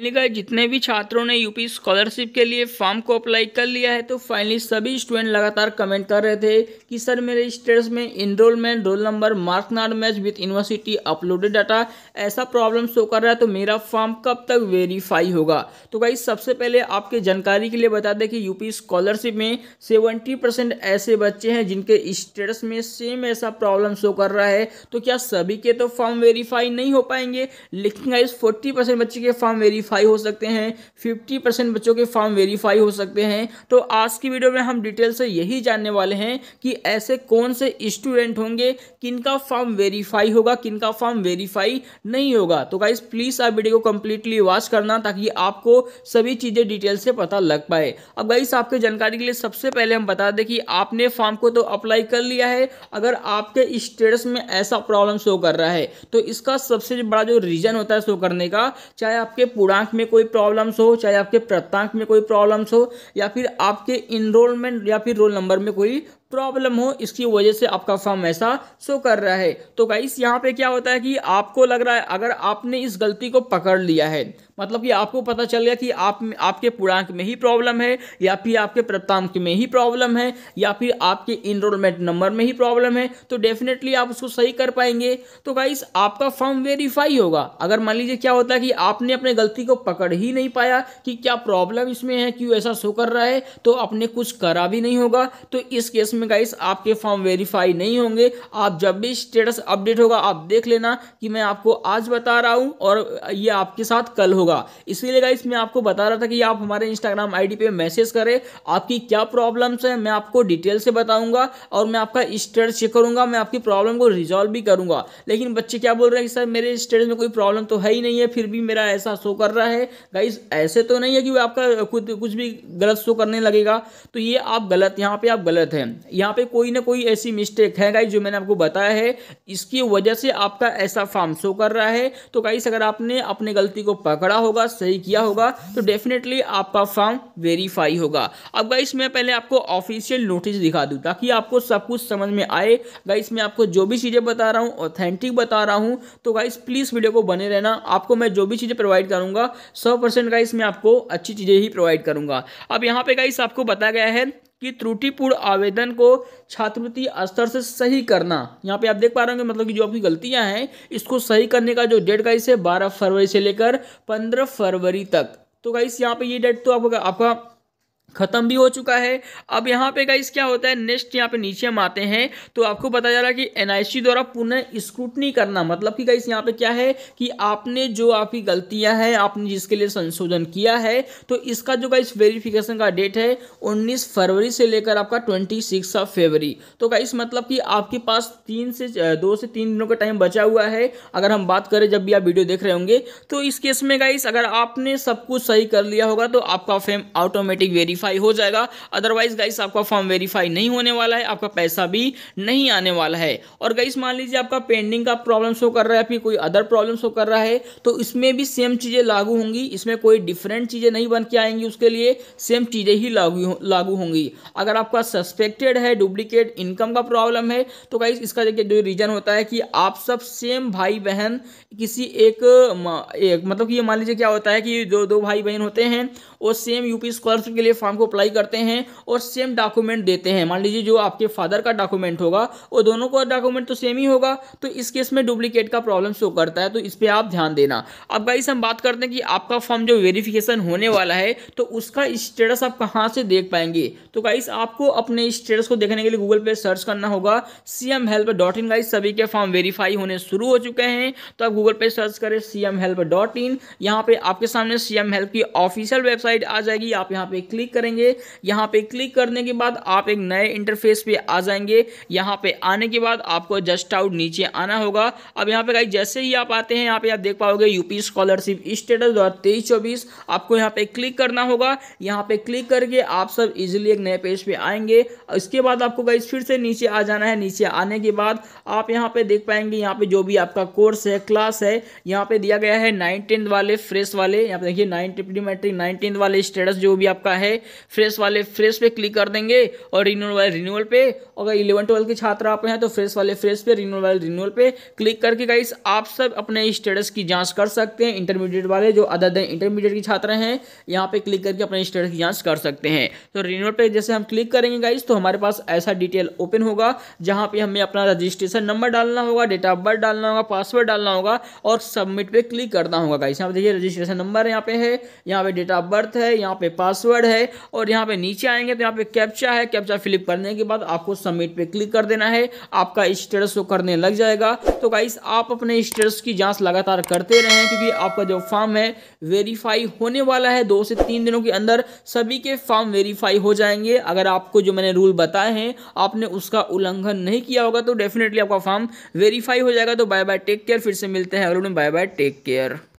finally जितने भी छात्रों ने यूपी स्कॉलरशिप के लिए फॉर्म को अप्लाई कर लिया है तो फाइनली सभी स्टूडेंट लगातार कमेंट कर रहे थे कि सर मेरे स्टेटस में enrolment roll number mark not match with university uploaded data ऐसा प्रॉब्लम शो कर रहा है तो मेरा फॉर्म कब तक वेरीफाई होगा तो भाई सबसे पहले आपके जानकारी के लिए बता दें कि यूपी स्कॉलरशिप में सेवेंटी ऐसे बच्चे हैं जिनके स्टेटस में सेम ऐसा प्रॉब्लम शो कर रहा है तो क्या सभी के तो फॉर्म वेरीफाई नहीं हो पाएंगे लेकिन इस फोर्टी बच्चे के फॉर्म वेरीफाई वेरीफाई हो सकते हैं फिफ्टी परसेंट बच्चों के फॉर्म वेरीफाई हो सकते हैं तो आज की वीडियो में हम डिटेल से यही जानने वाले हैं कि ऐसे कौन से स्टूडेंट होंगे किनका फॉर्म वेरीफाई होगा किनका फॉर्म वेरीफाई नहीं होगा तो गाइज प्लीज़ आप वीडियो को कंप्लीटली वॉच करना ताकि आपको सभी चीज़ें डिटेल से पता लग पाए अब गाइस आपके जानकारी के लिए सबसे पहले हम बता दें कि आपने फॉर्म को तो अप्लाई कर लिया है अगर आपके स्टेटस में ऐसा प्रॉब्लम शो कर रहा है तो इसका सबसे बड़ा जो रीज़न होता है शो करने का चाहे आपके पुराने अंशांक में कोई प्रॉब्लम्स हो चाहे आपके प्रतांक में कोई प्रॉब्लम्स हो या फिर आपके इनरोलमेंट या फिर रोल नंबर में कोई प्रॉब्लम हो इसकी वजह से आपका फॉर्म ऐसा शो कर रहा है तो गाइस यहाँ पे क्या होता है कि आपको लग रहा है अगर आपने इस गलती को पकड़ लिया है मतलब कि आपको पता चल गया कि आप आपके पूर्णांक में ही प्रॉब्लम है या फिर आपके प्रतांक में ही प्रॉब्लम है या फिर आपके इनरोलमेंट नंबर में ही प्रॉब्लम है तो डेफिनेटली आप उसको सही कर पाएंगे तो गाइस आपका फॉर्म वेरीफाई होगा अगर मान लीजिए क्या होता है कि आपने अपने गलती को पकड़ ही नहीं पाया कि क्या प्रॉब्लम इसमें है क्यों ऐसा शो कर रहा है तो आपने कुछ करा भी नहीं होगा तो इस केस में में गाइस आपके फॉर्म वेरीफाई नहीं होंगे आप जब भी स्टेटस अपडेट होगा आप देख लेना कि मैं आपको आज बता रहा हूँ और ये आपके साथ कल होगा इसीलिए गाइस मैं आपको बता रहा था कि आप हमारे इंस्टाग्राम आई पे मैसेज करें आपकी क्या प्रॉब्लम्स हैं मैं आपको डिटेल से बताऊँगा और मैं आपका स्टेटस चेक करूँगा मैं आपकी प्रॉब्लम को रिजॉल्व भी करूंगा लेकिन बच्चे क्या बोल रहे हैं कि सर मेरे स्टेटस में कोई प्रॉब्लम तो है ही नहीं है फिर भी मेरा ऐसा शो कर रहा है गाइस ऐसे तो नहीं है कि वो आपका कुछ कुछ भी गलत शो करने लगेगा तो ये आप गलत यहाँ पे आप गलत हैं यहाँ पे कोई ना कोई ऐसी मिस्टेक है गाई जो मैंने आपको बताया है इसकी वजह से आपका ऐसा फॉर्म शो कर रहा है तो गाइस अगर आपने अपने गलती को पकड़ा होगा सही किया होगा तो डेफिनेटली आपका फॉर्म वेरीफाई होगा अब गाइस मैं पहले आपको ऑफिशियल नोटिस दिखा दूँ ताकि आपको सब कुछ समझ में आए गाइस मैं आपको जो भी चीज़ें बता रहा हूँ ऑथेंटिक बता रहा हूँ तो गाइस प्लीज़ वीडियो को बने रहना आपको मैं जो भी चीज़ें प्रोवाइड करूँगा सौ परसेंट गाइस मैं आपको अच्छी चीज़ें ही प्रोवाइड करूँगा अब यहाँ पर गाइस आपको बताया गया है कि त्रुटिपूर्ण आवेदन को छात्रवृत्ति स्तर से सही करना यहाँ पे आप देख पा रहे होंगे मतलब कि जो आपकी गलतियाँ हैं इसको सही करने का जो डेट गाइस है बारह फरवरी से लेकर पंद्रह फरवरी तक तो गाइस यहाँ पे ये डेट तो आपका आपका खत्म भी हो चुका है अब यहाँ पे गाइस क्या होता है नेक्स्ट यहाँ पे नीचे हम आते हैं तो आपको बताया जा रहा है कि एनआईसी द्वारा पुनः स्क्रूटनी करना मतलब कि गाइस यहाँ पे क्या है कि आपने जो आपकी गलतियाँ हैं आपने जिसके लिए संशोधन किया है तो इसका जो गाइस वेरिफिकेशन का डेट है उन्नीस फरवरी से लेकर आपका ट्वेंटी सिक्स ऑफ फेवरी तो गाइस मतलब कि आपके पास तीन से दो से तीन दिनों का टाइम बचा हुआ है अगर हम बात करें जब भी आप वीडियो देख रहे होंगे तो इस केस में गाइस अगर आपने सब कुछ सही कर लिया होगा तो आपका फेम ऑटोमेटिक वेरीफाई वेरीफाई हो जाएगा अदरवाइज गाइस आपका फॉर्म वेरीफाई नहीं होने वाला है आपका पैसा भी नहीं आने वाला है और गाइस मान लीजिए आपका पेंडिंग का प्रॉब्लम शो कर रहा है फिर कोई अदर प्रॉब्लम शो कर रहा है तो इसमें भी सेम चीज़ें लागू होंगी इसमें कोई डिफरेंट चीज़ें नहीं बन के आएंगी उसके लिए सेम चीज़ें ही लागू लागू होंगी अगर आपका सस्पेक्टेड है डुप्लीकेट इनकम का प्रॉब्लम है तो गाइस इसका जो रीज़न होता है कि आप सब सेम भाई बहन किसी एक, एक मतलब कि ये मान लीजिए क्या होता है कि जो दो भाई बहन होते हैं वो सेम यूपी स्कॉलरशिप के लिए फॉर्म फॉर्म को अप्लाई करते हैं और सेम डॉक्यूमेंट देते हैं मान लीजिए जो आपके फादर का डॉक्यूमेंट होगा वो दोनों का डॉक्यूमेंट तो सेम ही होगा तो इस केस में डुप्लीकेट का प्रॉब्लम शो करता है तो इस पर आप ध्यान देना अब गाइस हम बात करते हैं कि आपका फॉर्म जो वेरिफिकेशन होने वाला है तो उसका स्टेटस आप कहाँ से देख पाएंगे तो गाइस आपको अपने स्टेटस को देखने के लिए गूगल पे सर्च करना होगा C M help dot in guys सभी के फॉर्म वेरीफाई होने शुरू हो चुके हैं तो आप गूगल पे सर्च करें C M help dot in यहाँ पे आपके सामने सी एम हेल्प की ऑफिशियल वेबसाइट आ जाएगी आप यहाँ पे क्लिक करेंगे यहाँ पे क्लिक करने के बाद आप एक नए इंटरफेस पे आ जाएंगे यहाँ पे आने के बाद आपको जस्ट आउट नीचे आना होगा अब यहाँ पे गाइज जैसे ही आप आते हैं यहाँ पे आप देख पाओगे यूपी स्कॉलरशिप स्टेटस दो तेईस आपको यहाँ पे क्लिक करना होगा यहाँ पे क्लिक करके आप सब इजिली एक नए पेज पे आएंगे इसके बाद आपको गाइज फिर से नीचे आ जाना है नीचे आने के बाद आप यहाँ पे देख पाएंगे यहाँ पे जो भी आपका कोर्स है क्लास है यहाँ पे दिया गया है नाइन वाले फ्रेश वाले यहाँ पे देखिए नाइन ट्रिप्लीमेट्रिक नाइनटीन वाले स्टेटस जो भी आपका है फ्रेश वाले फ्रेश पे क्लिक कर देंगे और रिन्यूअल वाले रिन्यूअल पे अगर इलेवन ट्वेल्व के छात्र आप हैं तो फ्रेश वाले फ्रेश पे रिन्यूअल वाले रिन्यूअल पे क्लिक करके गाइस आप सब अपने स्टेटस की जाँच कर सकते हैं इंटरमीडिएट वाले जो अदर देन इंटरमीडिएट के छात्र हैं यहाँ पर क्लिक करके अपने स्टेटस की जाँच कर सकते हैं तो रिन्यूअल पर जैसे हम क्लिक करेंगे गाइस तो हमारे पास ऐसा डिटेल ओपन होगा जहाँ पर हमें अपना रजिस्ट्रेशन नंबर डालना होगा डेट ऑफ बर्थ डालना होगा पासवर्ड डालना होगा और सबमिट पे क्लिक करना होगा गाइस यहाँ पे देखिए रजिस्ट्रेशन नंबर यहाँ पे है यहाँ पे डेट ऑफ बर्थ है यहाँ पे पासवर्ड है और यहाँ पे नीचे आएंगे तो यहाँ पे कैप्चा है कैप्चा फिलिप करने के बाद आपको सबमिट पे क्लिक कर देना है आपका स्टेटस वो करने लग जाएगा तो गाइस आप अपने स्टेटस की जांच लगातार करते रहें क्योंकि आपका जो फॉर्म है वेरीफाई होने वाला है दो से तीन दिनों के अंदर सभी के फॉर्म वेरीफाई हो जाएंगे अगर आपको जो मैंने रूल बताए हैं आपने उसका उल्लंघन नहीं किया होगा तो डेफिनेटली आपका फॉर्म वेरीफाई हो जाएगा तो बाय बाय टेक केयर फिर से मिलते हैं अगले में बाय बाय टेक केयर